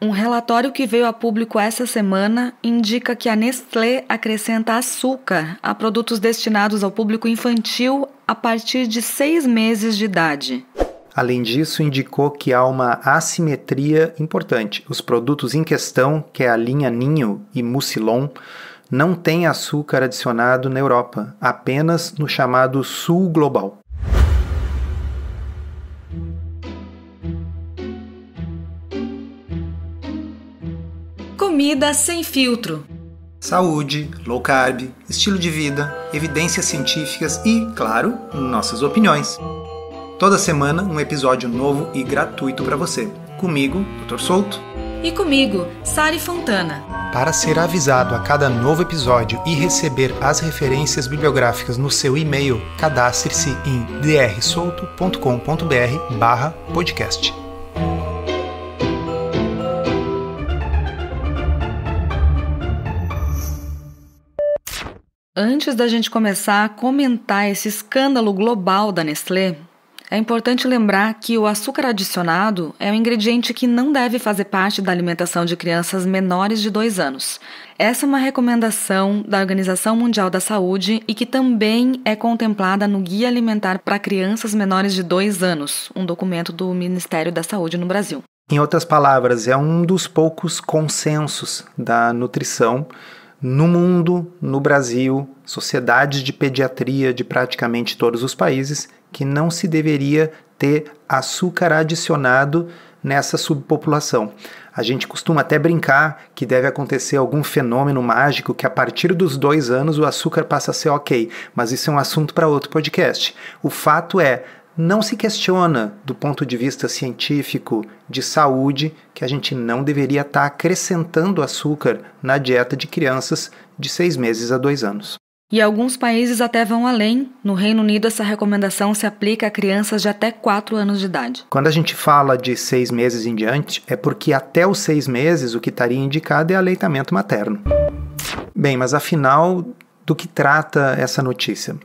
Um relatório que veio a público essa semana indica que a Nestlé acrescenta açúcar a produtos destinados ao público infantil a partir de seis meses de idade. Além disso, indicou que há uma assimetria importante. Os produtos em questão, que é a linha Ninho e Mucilon, não têm açúcar adicionado na Europa, apenas no chamado Sul Global. Comida sem filtro. Saúde, low carb, estilo de vida, evidências científicas e, claro, nossas opiniões. Toda semana um episódio novo e gratuito para você. Comigo, Dr. Souto. E comigo, Sari Fontana. Para ser avisado a cada novo episódio e receber as referências bibliográficas no seu e-mail, cadastre-se em drsolto.com.br/podcast. Antes da gente começar a comentar esse escândalo global da Nestlé, é importante lembrar que o açúcar adicionado é um ingrediente que não deve fazer parte da alimentação de crianças menores de 2 anos. Essa é uma recomendação da Organização Mundial da Saúde e que também é contemplada no Guia Alimentar para Crianças Menores de 2 anos, um documento do Ministério da Saúde no Brasil. Em outras palavras, é um dos poucos consensos da nutrição no mundo, no Brasil, sociedades de pediatria de praticamente todos os países, que não se deveria ter açúcar adicionado nessa subpopulação. A gente costuma até brincar que deve acontecer algum fenômeno mágico que a partir dos dois anos o açúcar passa a ser ok, mas isso é um assunto para outro podcast. O fato é, não se questiona do ponto de vista científico de saúde que a gente não deveria estar tá acrescentando açúcar na dieta de crianças de seis meses a dois anos. E alguns países até vão além. No Reino Unido, essa recomendação se aplica a crianças de até 4 anos de idade. Quando a gente fala de seis meses em diante, é porque até os seis meses o que estaria indicado é aleitamento materno. Bem, mas afinal, do que trata essa notícia?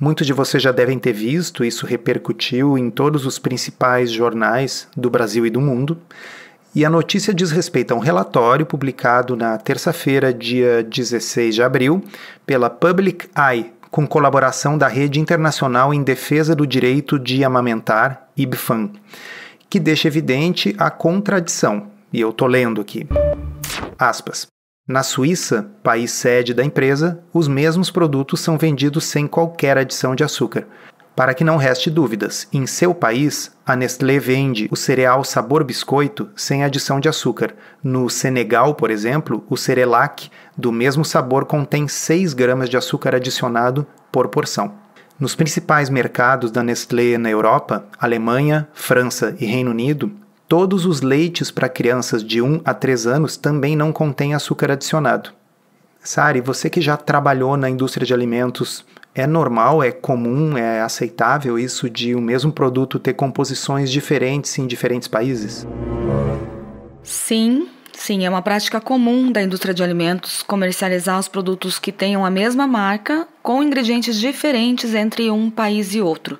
Muitos de vocês já devem ter visto, isso repercutiu em todos os principais jornais do Brasil e do mundo. E a notícia diz respeito a um relatório publicado na terça-feira, dia 16 de abril, pela Public Eye, com colaboração da Rede Internacional em Defesa do Direito de Amamentar, IBFAN, que deixa evidente a contradição. E eu tô lendo aqui. Aspas. Na Suíça, país sede da empresa, os mesmos produtos são vendidos sem qualquer adição de açúcar. Para que não reste dúvidas, em seu país, a Nestlé vende o cereal sabor biscoito sem adição de açúcar. No Senegal, por exemplo, o Cerelac, do mesmo sabor, contém 6 gramas de açúcar adicionado por porção. Nos principais mercados da Nestlé na Europa, Alemanha, França e Reino Unido, Todos os leites para crianças de 1 a 3 anos também não contêm açúcar adicionado. Sari, você que já trabalhou na indústria de alimentos, é normal, é comum, é aceitável isso de o um mesmo produto ter composições diferentes em diferentes países? Sim, sim, é uma prática comum da indústria de alimentos comercializar os produtos que tenham a mesma marca com ingredientes diferentes entre um país e outro.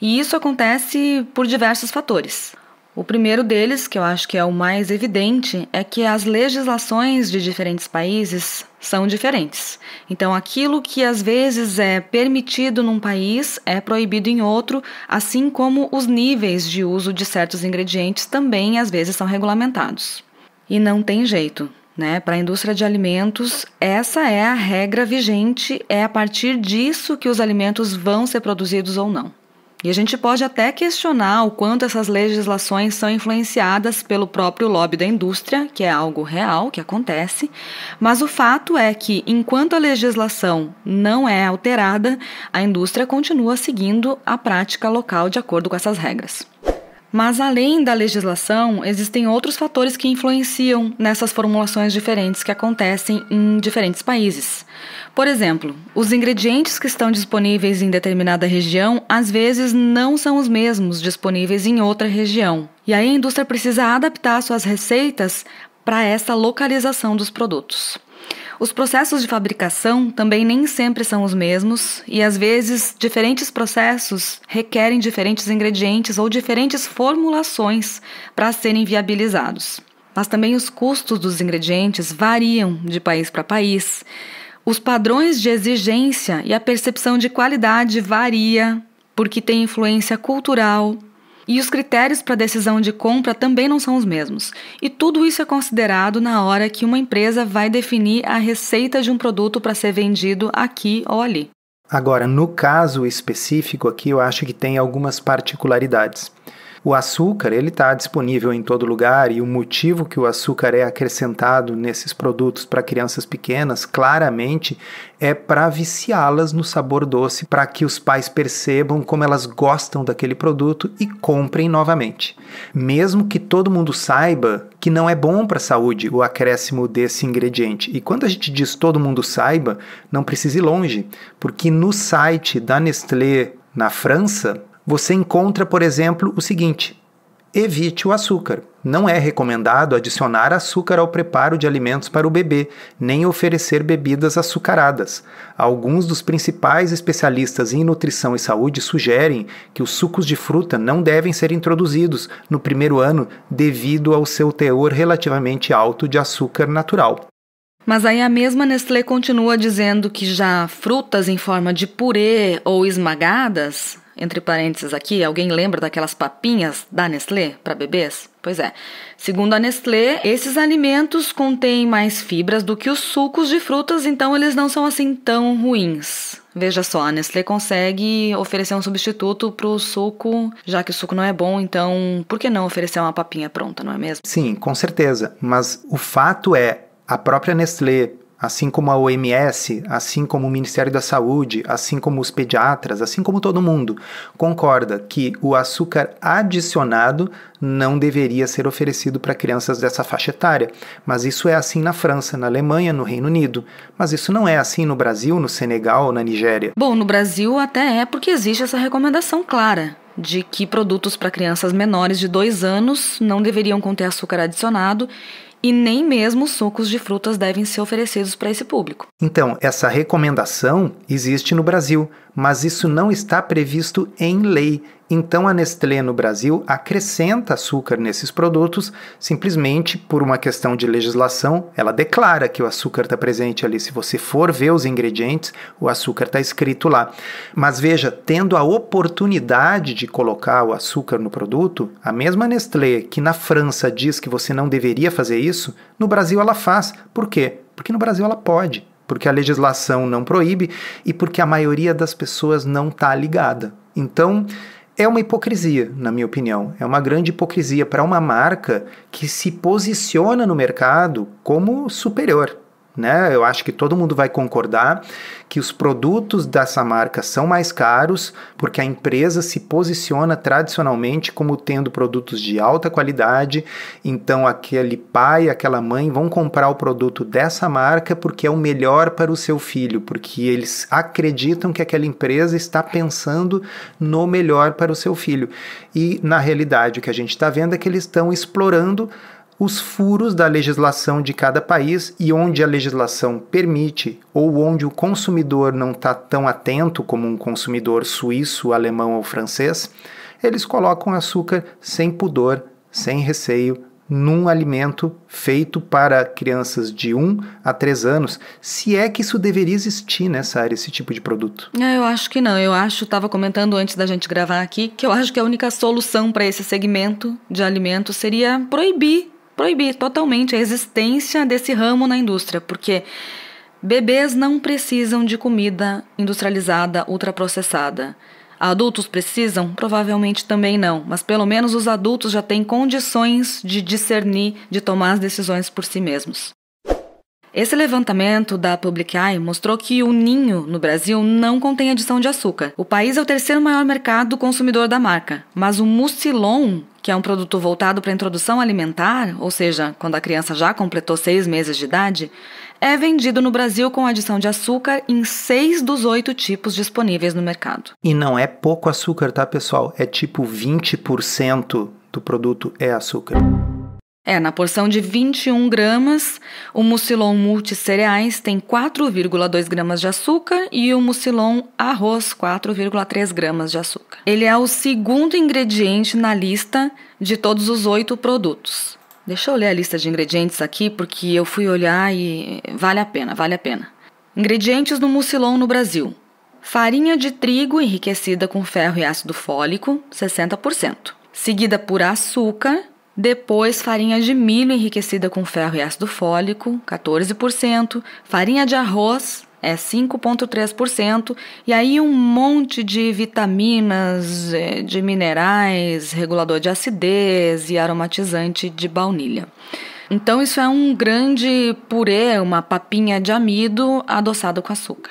E isso acontece por diversos fatores. O primeiro deles, que eu acho que é o mais evidente, é que as legislações de diferentes países são diferentes. Então, aquilo que às vezes é permitido num país é proibido em outro, assim como os níveis de uso de certos ingredientes também às vezes são regulamentados. E não tem jeito. Né? Para a indústria de alimentos, essa é a regra vigente, é a partir disso que os alimentos vão ser produzidos ou não. E a gente pode até questionar o quanto essas legislações são influenciadas pelo próprio lobby da indústria, que é algo real, que acontece, mas o fato é que, enquanto a legislação não é alterada, a indústria continua seguindo a prática local de acordo com essas regras. Mas além da legislação, existem outros fatores que influenciam nessas formulações diferentes que acontecem em diferentes países. Por exemplo, os ingredientes que estão disponíveis em determinada região às vezes não são os mesmos disponíveis em outra região. E aí a indústria precisa adaptar suas receitas para essa localização dos produtos. Os processos de fabricação também nem sempre são os mesmos e às vezes diferentes processos requerem diferentes ingredientes ou diferentes formulações para serem viabilizados. Mas também os custos dos ingredientes variam de país para país. Os padrões de exigência e a percepção de qualidade varia, porque tem influência cultural, e os critérios para decisão de compra também não são os mesmos. E tudo isso é considerado na hora que uma empresa vai definir a receita de um produto para ser vendido aqui ou ali. Agora, no caso específico aqui, eu acho que tem algumas particularidades. O açúcar, ele está disponível em todo lugar e o motivo que o açúcar é acrescentado nesses produtos para crianças pequenas, claramente, é para viciá-las no sabor doce, para que os pais percebam como elas gostam daquele produto e comprem novamente. Mesmo que todo mundo saiba que não é bom para a saúde o acréscimo desse ingrediente. E quando a gente diz todo mundo saiba, não precisa ir longe, porque no site da Nestlé na França, você encontra, por exemplo, o seguinte: evite o açúcar. Não é recomendado adicionar açúcar ao preparo de alimentos para o bebê, nem oferecer bebidas açucaradas. Alguns dos principais especialistas em nutrição e saúde sugerem que os sucos de fruta não devem ser introduzidos no primeiro ano devido ao seu teor relativamente alto de açúcar natural. Mas aí a mesma Nestlé continua dizendo que já frutas em forma de purê ou esmagadas entre parênteses aqui, alguém lembra daquelas papinhas da Nestlé para bebês? Pois é. Segundo a Nestlé, esses alimentos contêm mais fibras do que os sucos de frutas, então eles não são assim tão ruins. Veja só, a Nestlé consegue oferecer um substituto para o suco, já que o suco não é bom, então por que não oferecer uma papinha pronta, não é mesmo? Sim, com certeza. Mas o fato é, a própria Nestlé assim como a OMS, assim como o Ministério da Saúde, assim como os pediatras, assim como todo mundo, concorda que o açúcar adicionado não deveria ser oferecido para crianças dessa faixa etária. Mas isso é assim na França, na Alemanha, no Reino Unido. Mas isso não é assim no Brasil, no Senegal, ou na Nigéria. Bom, no Brasil até é porque existe essa recomendação clara de que produtos para crianças menores de 2 anos não deveriam conter açúcar adicionado e nem mesmo sucos de frutas devem ser oferecidos para esse público. Então, essa recomendação existe no Brasil, mas isso não está previsto em lei. Então a Nestlé no Brasil acrescenta açúcar nesses produtos, simplesmente por uma questão de legislação, ela declara que o açúcar está presente ali. Se você for ver os ingredientes, o açúcar está escrito lá. Mas veja, tendo a oportunidade de colocar o açúcar no produto, a mesma Nestlé que na França diz que você não deveria fazer isso, no Brasil ela faz. Por quê? Porque no Brasil ela pode porque a legislação não proíbe e porque a maioria das pessoas não está ligada. Então, é uma hipocrisia, na minha opinião. É uma grande hipocrisia para uma marca que se posiciona no mercado como superior né? Eu acho que todo mundo vai concordar que os produtos dessa marca são mais caros porque a empresa se posiciona tradicionalmente como tendo produtos de alta qualidade. Então aquele pai, aquela mãe vão comprar o produto dessa marca porque é o melhor para o seu filho, porque eles acreditam que aquela empresa está pensando no melhor para o seu filho. E na realidade o que a gente está vendo é que eles estão explorando os furos da legislação de cada país e onde a legislação permite, ou onde o consumidor não está tão atento como um consumidor suíço, alemão ou francês, eles colocam açúcar sem pudor, sem receio, num alimento feito para crianças de 1 a 3 anos, se é que isso deveria existir nessa área, esse tipo de produto? Não, é, eu acho que não. Eu acho, estava comentando antes da gente gravar aqui, que eu acho que a única solução para esse segmento de alimento seria proibir proibir totalmente a existência desse ramo na indústria, porque bebês não precisam de comida industrializada, ultraprocessada. Adultos precisam? Provavelmente também não, mas pelo menos os adultos já têm condições de discernir, de tomar as decisões por si mesmos. Esse levantamento da Public Eye mostrou que o Ninho no Brasil não contém adição de açúcar. O país é o terceiro maior mercado consumidor da marca, mas o Mucilon, que é um produto voltado para a introdução alimentar, ou seja, quando a criança já completou seis meses de idade, é vendido no Brasil com adição de açúcar em seis dos oito tipos disponíveis no mercado. E não é pouco açúcar, tá, pessoal? É tipo 20% do produto é açúcar. É, na porção de 21 gramas, o mucilon multicereais tem 4,2 gramas de açúcar e o mucilon arroz 4,3 gramas de açúcar. Ele é o segundo ingrediente na lista de todos os oito produtos. Deixa eu ler a lista de ingredientes aqui, porque eu fui olhar e vale a pena, vale a pena. Ingredientes do mucilon no Brasil. Farinha de trigo enriquecida com ferro e ácido fólico, 60%. Seguida por açúcar, depois, farinha de milho enriquecida com ferro e ácido fólico, 14%, farinha de arroz, é 5,3%, e aí um monte de vitaminas, é, de minerais, regulador de acidez e aromatizante de baunilha. Então, isso é um grande purê, uma papinha de amido adoçado com açúcar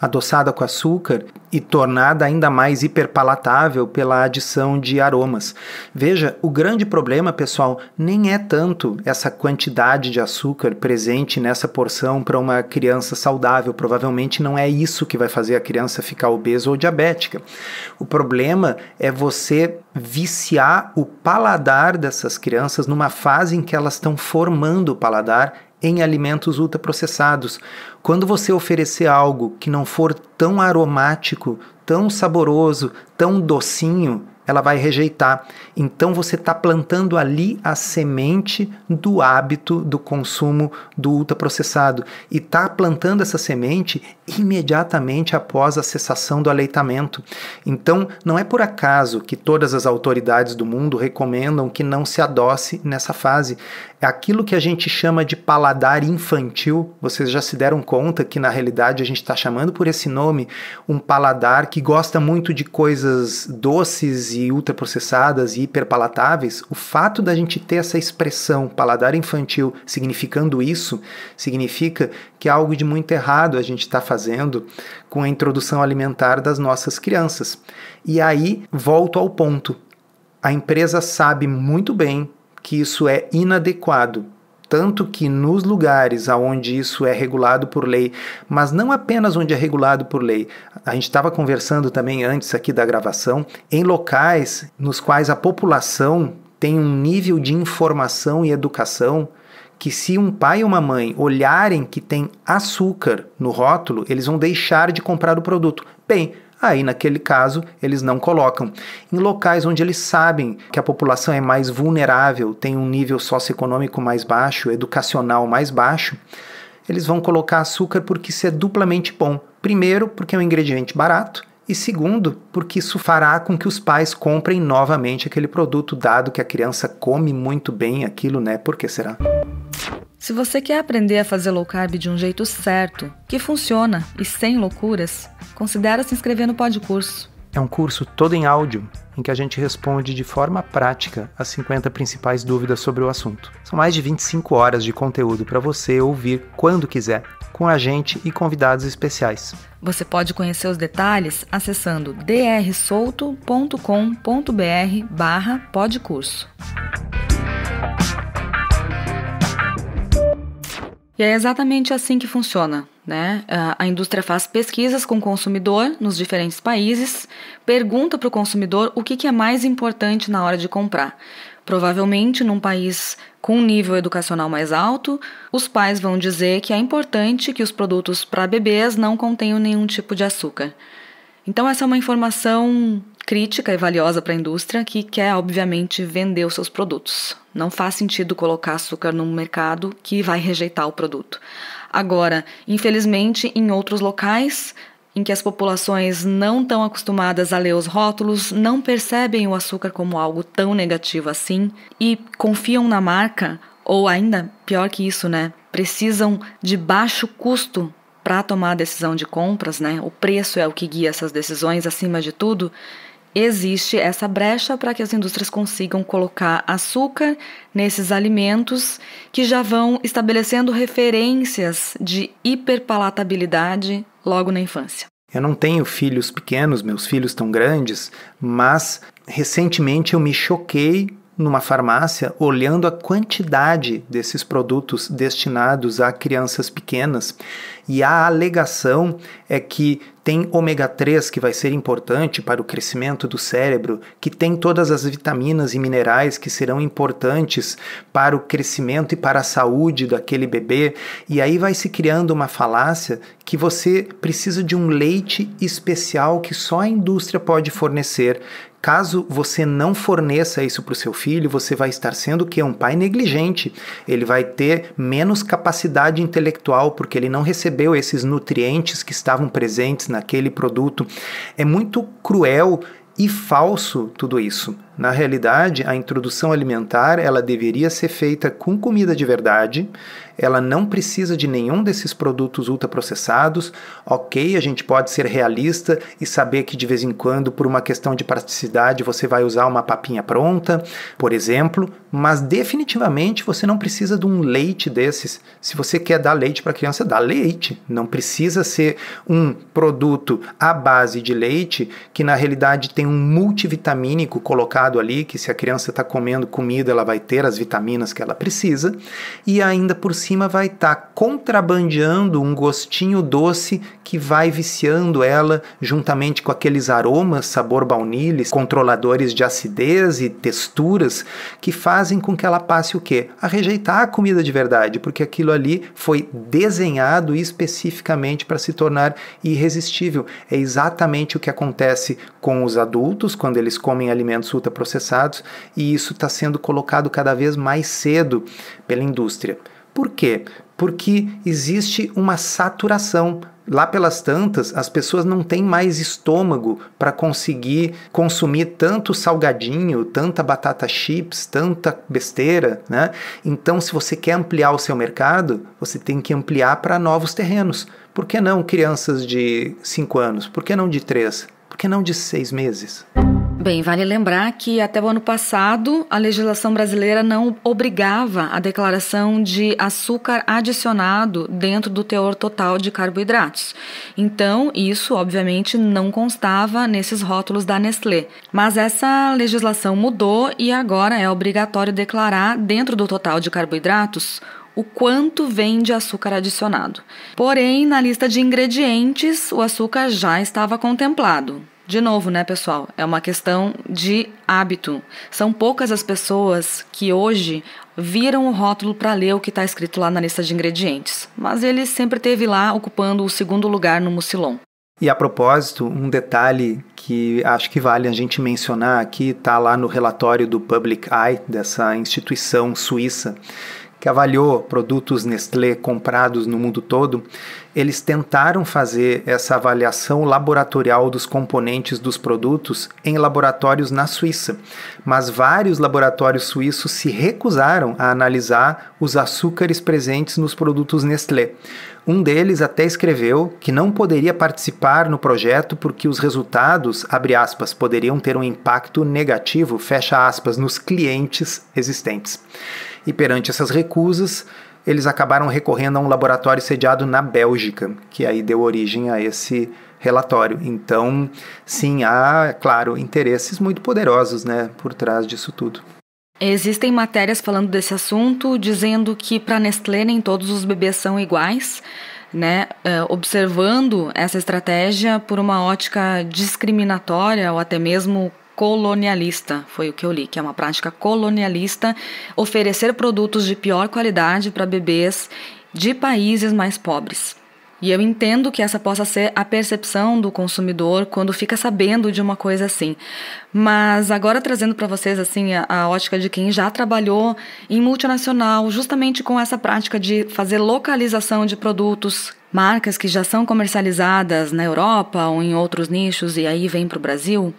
adoçada com açúcar e tornada ainda mais hiperpalatável pela adição de aromas. Veja, o grande problema, pessoal, nem é tanto essa quantidade de açúcar presente nessa porção para uma criança saudável. Provavelmente não é isso que vai fazer a criança ficar obesa ou diabética. O problema é você viciar o paladar dessas crianças numa fase em que elas estão formando o paladar em alimentos ultraprocessados. Quando você oferecer algo que não for tão aromático, tão saboroso, tão docinho, ela vai rejeitar. Então você está plantando ali a semente do hábito do consumo do ultraprocessado. E está plantando essa semente imediatamente após a cessação do aleitamento. Então, não é por acaso que todas as autoridades do mundo recomendam que não se adoce nessa fase. É aquilo que a gente chama de paladar infantil, vocês já se deram conta que na realidade a gente está chamando por esse nome um paladar que gosta muito de coisas doces e ultraprocessadas e hiperpalatáveis. O fato da gente ter essa expressão paladar infantil significando isso, significa que é algo de muito errado a gente está fazendo fazendo com a introdução alimentar das nossas crianças. E aí volto ao ponto. A empresa sabe muito bem que isso é inadequado, tanto que nos lugares onde isso é regulado por lei, mas não apenas onde é regulado por lei, a gente estava conversando também antes aqui da gravação, em locais nos quais a população tem um nível de informação e educação que se um pai ou uma mãe olharem que tem açúcar no rótulo, eles vão deixar de comprar o produto. Bem, aí naquele caso eles não colocam. Em locais onde eles sabem que a população é mais vulnerável, tem um nível socioeconômico mais baixo, educacional mais baixo, eles vão colocar açúcar porque isso é duplamente bom. Primeiro, porque é um ingrediente barato e segundo, porque isso fará com que os pais comprem novamente aquele produto, dado que a criança come muito bem aquilo, né? Por que será? Se você quer aprender a fazer low carb de um jeito certo, que funciona e sem loucuras, considere se inscrever no Podcurso. É um curso todo em áudio em que a gente responde de forma prática as 50 principais dúvidas sobre o assunto. São mais de 25 horas de conteúdo para você ouvir quando quiser com a gente e convidados especiais. Você pode conhecer os detalhes acessando drsolto.com.br barra podcurso. E é exatamente assim que funciona. Né? A indústria faz pesquisas com o consumidor nos diferentes países, pergunta para o consumidor o que, que é mais importante na hora de comprar. Provavelmente, num país com um nível educacional mais alto, os pais vão dizer que é importante que os produtos para bebês não contenham nenhum tipo de açúcar. Então, essa é uma informação crítica e valiosa para a indústria que quer, obviamente, vender os seus produtos. Não faz sentido colocar açúcar num mercado que vai rejeitar o produto. Agora, infelizmente, em outros locais, em que as populações não tão acostumadas a ler os rótulos não percebem o açúcar como algo tão negativo assim e confiam na marca, ou ainda pior que isso, né? Precisam de baixo custo para tomar a decisão de compras, né? O preço é o que guia essas decisões acima de tudo. Existe essa brecha para que as indústrias consigam colocar açúcar nesses alimentos que já vão estabelecendo referências de hiperpalatabilidade logo na infância. Eu não tenho filhos pequenos, meus filhos tão grandes, mas recentemente eu me choquei numa farmácia olhando a quantidade desses produtos destinados a crianças pequenas e a alegação é que tem ômega 3 que vai ser importante para o crescimento do cérebro, que tem todas as vitaminas e minerais que serão importantes para o crescimento e para a saúde daquele bebê, e aí vai se criando uma falácia que você precisa de um leite especial que só a indústria pode fornecer Caso você não forneça isso para o seu filho, você vai estar sendo que um pai negligente. Ele vai ter menos capacidade intelectual porque ele não recebeu esses nutrientes que estavam presentes naquele produto. É muito cruel e falso tudo isso. Na realidade, a introdução alimentar ela deveria ser feita com comida de verdade ela não precisa de nenhum desses produtos ultraprocessados. Ok, a gente pode ser realista e saber que de vez em quando, por uma questão de praticidade, você vai usar uma papinha pronta, por exemplo, mas definitivamente você não precisa de um leite desses. Se você quer dar leite para criança, dá leite. Não precisa ser um produto à base de leite que na realidade tem um multivitamínico colocado ali, que se a criança está comendo comida, ela vai ter as vitaminas que ela precisa, e ainda por cima cima vai estar tá contrabandeando um gostinho doce que vai viciando ela juntamente com aqueles aromas, sabor baunilhas controladores de acidez e texturas que fazem com que ela passe o quê? A rejeitar a comida de verdade, porque aquilo ali foi desenhado especificamente para se tornar irresistível. É exatamente o que acontece com os adultos quando eles comem alimentos ultraprocessados e isso está sendo colocado cada vez mais cedo pela indústria. Por quê? Porque existe uma saturação lá pelas tantas, as pessoas não têm mais estômago para conseguir consumir tanto salgadinho, tanta batata chips, tanta besteira, né? Então, se você quer ampliar o seu mercado, você tem que ampliar para novos terrenos. Por que não crianças de 5 anos? Por que não de 3? Por que não de 6 meses? Bem, vale lembrar que até o ano passado a legislação brasileira não obrigava a declaração de açúcar adicionado dentro do teor total de carboidratos. Então, isso obviamente não constava nesses rótulos da Nestlé. Mas essa legislação mudou e agora é obrigatório declarar dentro do total de carboidratos o quanto vem de açúcar adicionado. Porém, na lista de ingredientes, o açúcar já estava contemplado. De novo, né, pessoal? É uma questão de hábito. São poucas as pessoas que hoje viram o rótulo para ler o que está escrito lá na lista de ingredientes, mas ele sempre teve lá ocupando o segundo lugar no Mucilon. E a propósito, um detalhe que acho que vale a gente mencionar aqui está lá no relatório do Public Eye, dessa instituição suíça que avaliou produtos Nestlé comprados no mundo todo, eles tentaram fazer essa avaliação laboratorial dos componentes dos produtos em laboratórios na Suíça, mas vários laboratórios suíços se recusaram a analisar os açúcares presentes nos produtos Nestlé. Um deles até escreveu que não poderia participar no projeto porque os resultados, abre aspas, poderiam ter um impacto negativo, fecha aspas, nos clientes existentes. E perante essas recusas, eles acabaram recorrendo a um laboratório sediado na Bélgica, que aí deu origem a esse relatório. Então, sim, há, claro, interesses muito poderosos né, por trás disso tudo. Existem matérias falando desse assunto, dizendo que para Nestlé nem todos os bebês são iguais, né? Eh, observando essa estratégia por uma ótica discriminatória ou até mesmo colonialista, foi o que eu li, que é uma prática colonialista oferecer produtos de pior qualidade para bebês de países mais pobres. E eu entendo que essa possa ser a percepção do consumidor quando fica sabendo de uma coisa assim. Mas agora trazendo para vocês assim a, a, ótica de quem já trabalhou em multinacional, justamente com essa prática de fazer localização de produtos, marcas que já são comercializadas na Europa ou em outros nichos e aí vem para o Brasil.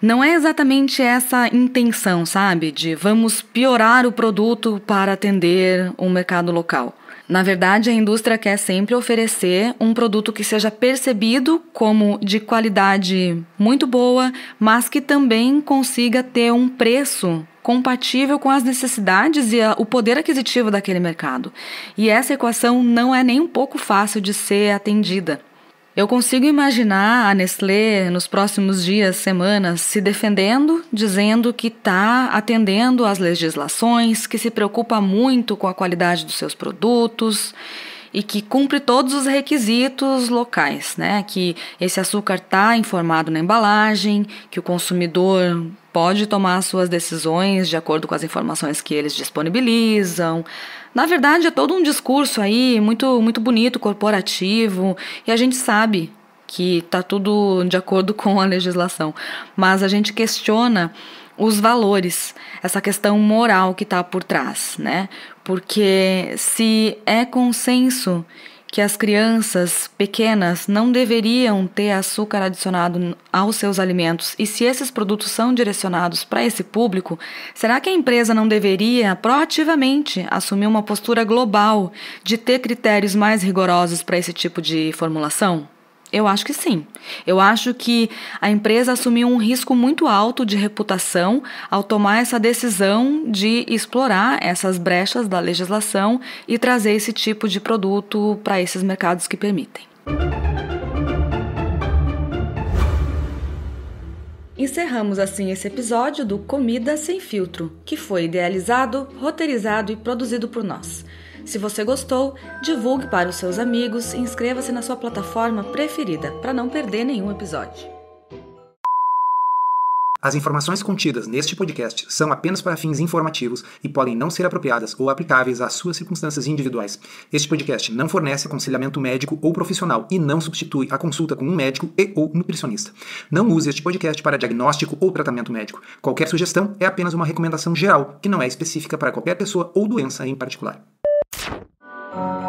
Não é exatamente essa intenção, sabe? De vamos piorar o produto para atender um mercado local. Na verdade, a indústria quer sempre oferecer um produto que seja percebido como de qualidade muito boa, mas que também consiga ter um preço compatível com as necessidades e a, o poder aquisitivo daquele mercado. E essa equação não é nem um pouco fácil de ser atendida. Eu consigo imaginar a Nestlé nos próximos dias, semanas, se defendendo, dizendo que está atendendo às legislações, que se preocupa muito com a qualidade dos seus produtos e que cumpre todos os requisitos locais, né? Que esse açúcar está informado na embalagem, que o consumidor pode tomar suas decisões de acordo com as informações que eles disponibilizam, na verdade, é todo um discurso aí muito, muito bonito, corporativo, e a gente sabe que está tudo de acordo com a legislação, mas a gente questiona os valores, essa questão moral que está por trás, né? Porque se é consenso que as crianças pequenas não deveriam ter açúcar adicionado aos seus alimentos e se esses produtos são direcionados para esse público, será que a empresa não deveria proativamente assumir uma postura global de ter critérios mais rigorosos para esse tipo de formulação? Eu acho que sim. Eu acho que a empresa assumiu um risco muito alto de reputação ao tomar essa decisão de explorar essas brechas da legislação e trazer esse tipo de produto para esses mercados que permitem. Encerramos assim esse episódio do Comida Sem Filtro, que foi idealizado, roteirizado e produzido por nós. Se você gostou, divulgue para os seus amigos e inscreva-se na sua plataforma preferida para não perder nenhum episódio. As informações contidas neste podcast são apenas para fins informativos e podem não ser apropriadas ou aplicáveis às suas circunstâncias individuais. Este podcast não fornece aconselhamento médico ou profissional e não substitui a consulta com um médico e ou nutricionista. Não use este podcast para diagnóstico ou tratamento médico. Qualquer sugestão é apenas uma recomendação geral, que não é específica para qualquer pessoa ou doença em particular. Thank you.